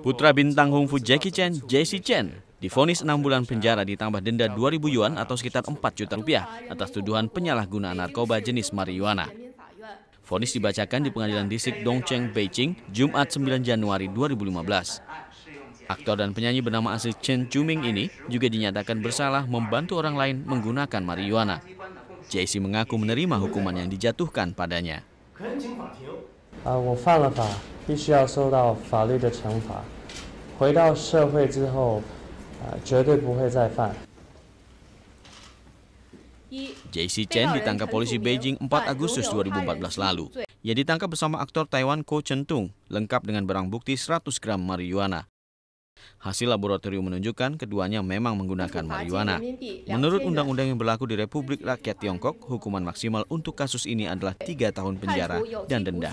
Putra bintang Fu Jackie Chan, J.C. Chan, difonis 6 bulan penjara ditambah denda 2.000 yuan atau sekitar 4 juta rupiah atas tuduhan penyalahgunaan narkoba jenis marijuana. Fonis dibacakan di pengadilan distrik Dongcheng, Beijing, Jumat 9 Januari 2015. Aktor dan penyanyi bernama asli Chen Chuming ini juga dinyatakan bersalah membantu orang lain menggunakan marijuana. JC mengaku menerima hukuman yang dijatuhkan padanya. Ah, 必须要受到法律的惩罚。回到社会之后，啊、呃，绝对不会再犯。JC Chen ditangkap polisi Beijing 4 Agustus 2014 lalu. Ia ditangkap bersama aktor Taiwan Ko Chen Tung, lengkap dengan barang bukti 100 gram marijuana. Hasil laboratorium menunjukkan keduanya memang menggunakan marijuana. Menurut undang-undang yang berlaku di Republik Rakyat Tiongkok, hukuman maksimal untuk kasus ini adalah tiga tahun penjara dan denda.